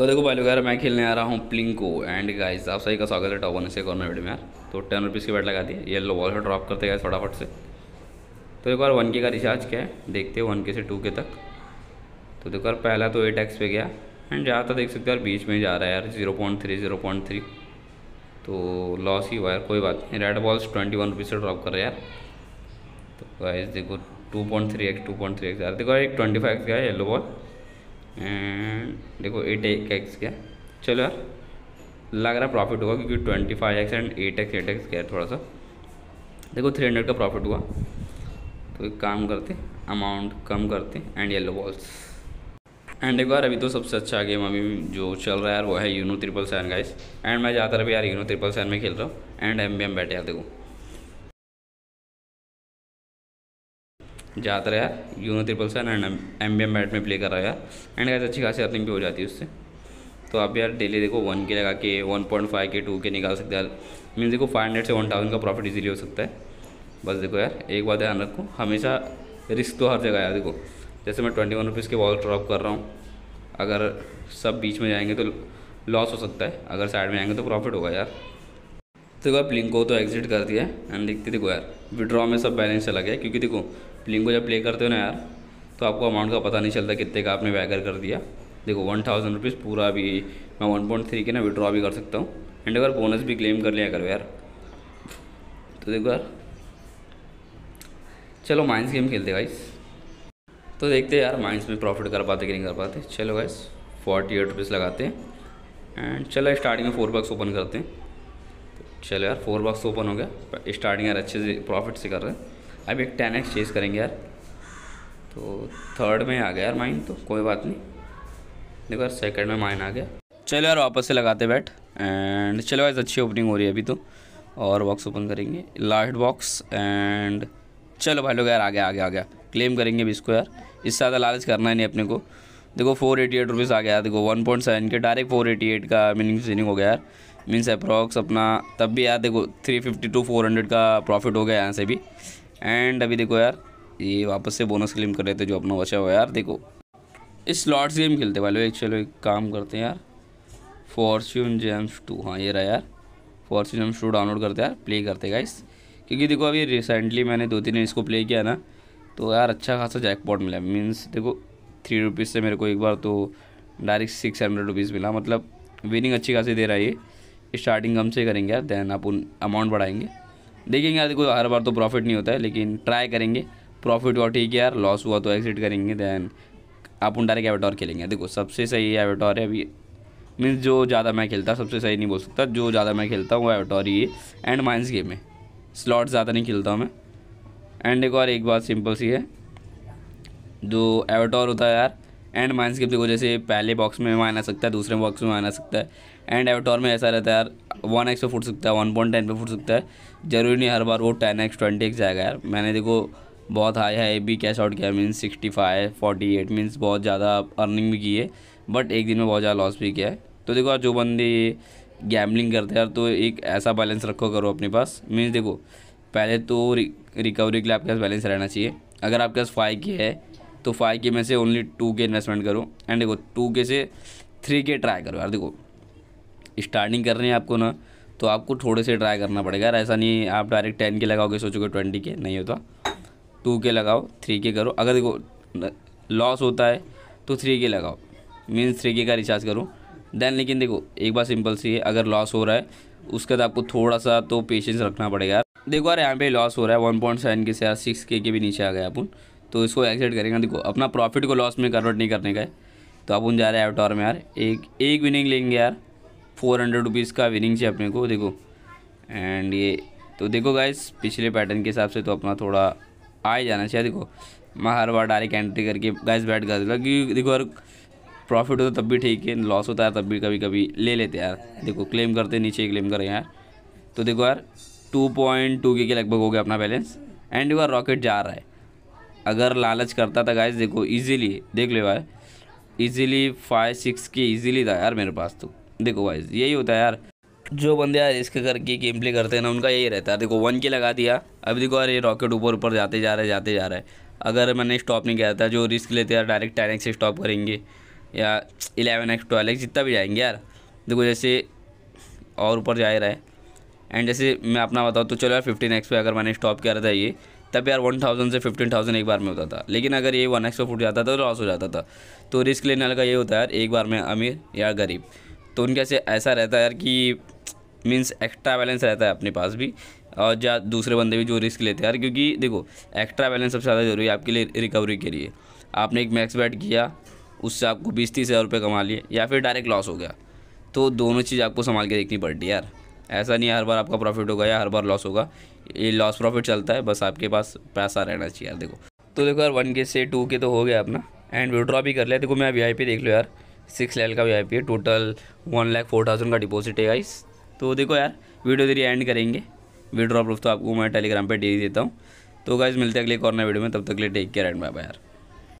तो देखो भाई लोग यार मैं खेलने आ रहा हूँ प्लिंग को एंड गाइस आप सही का स्वागत है टॉप वन से कॉर्नर वीडियो में यार तो टेन रुपीज़ की बैट लगा दी येलो बॉल से ड्रॉप करते गए फटाफट से तो एक बार वन के का रिचार्ज क्या है देखते हैं वन के से टू के तक तो देखो यार पहला तो एट एक्स पे गया एंड जहाँ तक देख सकते हो यार बीच में ही जा रहा है यार zero point three zero point three तो लॉस ही हुआ यार कोई बात नहीं red balls twenty one rupees से ड्रॉप कर रहे यार तो गाइस देखो two point three x two point three x यार देखो एक ट्वेंटी फाइव एक्स गया येलो बॉल एंड देखो एट एक्स क्या चलो यार लग रहा प्रॉफिट होगा क्योंकि twenty five x and eight x eight x क्या थोड़ा सा देखो थ्री हंड्रेड का प्रॉफिट हुआ तो एक काम करते अमाउंट कम करते एंड येलो बॉल्स एंड एक बार अभी तो सबसे अच्छा गेम अभी जो चल रहा है वो है you know triple seven guys and मैं ज़्यादातर अभी यार यूनो ट्रिपल सेवन में खेल रहा हूँ एंड एम बी एम बैठे यार देखो जाता रहा you know triple seven and M B M bet में प्ले कर रहा है एंड गैस अच्छी खासी अर्निंग भी हो जाती है उससे तो आप यार डेली देखो वन के लगा के वन पॉइंट फाइव के टू के निकाल सकते हैं मीन देखो फाइव हंड्रेड से वन थाउजेंड का प्रॉफिट इजीली हो सकता है बस देखो यार एक बात ध्यान रखो हमेशा रिस्क तो हर जगह यार देखो जैसे मैं ट्वेंटी वन रुपीज़ के वॉल ड्रॉप कर रहा हूँ अगर सब बीच में जाएंगे तो लॉस हो सकता है अगर साइड में आएंगे तो प्रॉफिट होगा यार तो देखो आप लिंक को तो एग्जिट कर दिया एंड देखते देखो यार विड्रॉ में सब बैलेंस चला गया क्योंकि देखो प्लिंग को जब प्ले करते हो ना यार तो आपको अमाउंट का पता नहीं चलता कितने का आपने वैगर कर दिया देखो वन थाउजेंड रुपीज़ पूरा अभी मैं वन पॉइंट थ्री के ना विड्रॉ भी कर सकता हूँ एंड अगर बोनस भी क्लेम कर लिया करो यार तो देखो यार चलो माइंस गेम खेलते गाइस तो देखते यार माइंस में प्रॉफिट कर पाते कि नहीं कर पाते चलो गाइस फोर्टी एट रुपीज़ लगाते हैं एंड चलो स्टार्टिंग में फोर बॉक्स ओपन करते हैं चलो यार फोर बॉक्स ओपन हो गया स्टार्टिंग यार अच्छे से प्रॉफिट से कर रहे हैं अब एक टेन एक्स चेज़ करेंगे यार तो थर्ड में आ गया यार माइन तो कोई बात नहीं देखो यार सेकेंड में माइन आ गया चलो यार वापस से लगाते बैट एंड चलो यार अच्छी ओपनिंग हो रही है अभी तो और बॉक्स ओपन करेंगे लास्ट बॉक्स एंड चलो भाई लोग यार आ गया आ गया आ गया क्लेम करेंगे अभी इसको यार इससे ज़्यादा लालच करना ही नहीं अपने को देखो फोर एटी एट रुपीज़ आ गया देखो वन पॉइंट सेवन के डायरेक्ट फोर एटी एट का मीनिंग सीनिंग हो गया यार मीन्स अप्रॉक्स अपना तब भी यार देखो three fifty two four hundred का प्रॉफिट हो गया यहाँ से भी एंड अभी देखो यार ये वापस से बोनस क्लेम कर रहे थे जो अपना बचा हुआ यार देखो इस स्लॉट्स गेम खेलते वाले एक चलो एक काम करते हैं यार फॉर्च्यून जेम्स टू हाँ ये रहा यार फॉर्च्यून जेम्स टू डाउनलोड करते यार प्ले करते गाइस क्योंकि देखो अभी रिसेंटली मैंने दो तीन इसको प्ले किया ना तो यार अच्छा खासा जैकपॉट मिला मीन्स देखो थ्री रुपीज़ से मेरे को एक बार तो डायरेक्ट सिक्स हंड्रेड रुपीज़ मिला मतलब विनिंग अच्छी खासी दे रहा है ये स्टार्टिंग कम से करेंगे यार देन आप उन अमाउंट बढ़ाएंगे देखेंगे यार देखो हर बार तो प्रॉफिट नहीं होता है लेकिन ट्राई करेंगे प्रॉफिट हुआ ठीक है यार लॉस हुआ तो एग्जिट करेंगे दैन आप उन डायरेक्ट एवेटॉर खेलेंगे देखो सबसे सही एवेटॉर है अभी मीन्स जो ज़्यादा मैं खेलता सबसे सही नहीं बोल सकता जो ज़्यादा मैं खेलता हूँ वो एवेटॉर ही है एंड माइंस गेम है स्लॉट ज़्यादा नहीं खेलता हूँ मैं एंड एक और एक बात सिंपल सी है जो एवेटॉर होता है यार एंड माइनस की देखो जैसे पहले बॉक्स में आना सकता है दूसरे बॉक्स में आ सकता है एंड एवटॉर में ऐसा रहता है यार वन एक्स पे फुट सकता है वन पॉइंट टेन पर फुट सकता है जरूरी नहीं हर बार वो टेन एक्स ट्वेंटी एक्स जाएगा यार मैंने देखो बहुत हाई हाई भी कैश आउट किया means sixty five forty eight means बहुत ज़्यादा अर्निंग भी की है बट एक दिन में बहुत ज़्यादा लॉस भी किया है तो देखो जो बंदे गैमलिंग करते हैं यार तो एक ऐसा बैलेंस रखो करो अपने पास मीन्स देखो पहले तो रिकवरी के लिए आपके पास बैलेंस रहना चाहिए अगर आपके पास फाइव की है तो फाइव के में से ओनली टू के इन्वेस्टमेंट करो एंड देखो टू के से थ्री के ट्राई करो यार देखो स्टार्टिंग कर रहे हैं आपको ना तो आपको थोड़े से ट्राई करना पड़ेगा यार ऐसा नहीं आप डायरेक्ट टेन के लगाओगे सोचोगे ट्वेंटी के नहीं होता टू के लगाओ थ्री के करो अगर देखो लॉस होता है तो थ्री के लगाओ मीन्स थ्री के का रिचार्ज करो देन लेकिन देखो एक बार सिंपल सी है अगर लॉस हो रहा है उसके बाद आपको थोड़ा सा तो पेशेंस रखना पड़ेगा यार देखो यार यहाँ पे लॉस हो रहा है वन पॉइंट सेवन के से यार सिक्स के के भी नीचे आ गया अपन तो इसको एक्सेट करेगा देखो अपना प्रॉफिट को लॉस में कन्वर्ट नहीं करने का है तो अपन जा रहे हैं एवटॉर में यार एक एक विनिंग लेंगे यार फोर हंड्रेड रुपीज़ का विनिंग चाहिए अपने को देखो एंड ये तो देखो गाइस पिछले पैटर्न के हिसाब से तो अपना थोड़ा आ ही जाना चाहिए देखो मैं हर बार डायरेक्ट एंट्री करके गाइस बैट कर देता क्योंकि देखो यार प्रॉफिट होता तो तब भी ठीक है लॉस होता है तब भी कभी कभी ले लेते यार देखो क्लेम करते नीचे क्लेम करें यार तो देखो यार टू पॉइंट टू के लगभग हो गया अपना बैलेंस एंड देखो रॉकेट जा रहा है अगर लालच करता था गाइस देखो इजीली देख ले भाई इजीली फाइव सिक्स की इजीली था यार मेरे पास तो देखो गाइस यही होता है यार जो बंदे यार इसके करके गेम प्ले करते हैं ना उनका यही रहता है देखो वन के लगा दिया अभी देखो यार ये रॉकेट ऊपर ऊपर जाते जा रहे जाते जा रहे हैं अगर मैंने स्टॉप नहीं किया था जो रिस्क लेते यार डायरेक्ट टेन से स्टॉप करेंगे या इलेवन एक्स ट्वेल्व एक्स जितना भी जाएंगे यार देखो जैसे और ऊपर जा रहा है एंड जैसे मैं अपना बताऊँ तो चलो यार फिफ्टीन एक्स पे अगर मैंने स्टॉप किया था ये तब यार वन थाउजेंड से फिफ्टीन थाउजेंड एक बार में होता था लेकिन अगर ये वन एक्स पर फूट जाता था तो लॉस हो जाता था तो रिस्क लेने वाले का ये होता है यार एक बार में अमीर या गरीब तो उनके से ऐसा रहता है यार कि मीन्स एक्स्ट्रा बैलेंस रहता है अपने पास भी और या दूसरे बंदे भी जो रिस्क लेते हैं यार क्योंकि देखो एक्स्ट्रा बैलेंस सबसे ज़्यादा ज़रूरी है आपके लिए रिकवरी के लिए आपने एक मैक्स बैट किया उससे आपको बीस तीस हज़ार रुपये कमा लिए या फिर डायरेक्ट लॉस हो गया तो दोनों चीज़ आपको संभाल के देखनी पड़ती है यार ऐसा नहीं है हर बार आपका प्रॉफिट होगा या हर बार लॉस होगा ये लॉस प्रॉफिट चलता है बस आपके पास पैसा रहना चाहिए यार देखो तो देखो यार वन के से टू के तो हो गया अपना एंड विड्रॉ भी कर लिया देखो मैं वी देख लो यार सिक्स लेवल का वी है total one lakh four thousand का डिपॉजिट है गाइस तो देखो यार वीडियो देरी एंड करेंगे विड्रॉ प्रूफ तो आपको मैं टेलीग्राम पर दे देता हूँ तो गाइज मिलते हैं अगले कॉर्नर वीडियो में तब तक के लिए take care and bye bye यार